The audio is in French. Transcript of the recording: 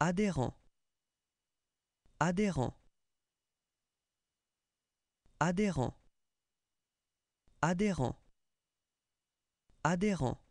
Adhérent. Adhérent. Adhérent. Adhérent. Adhérent.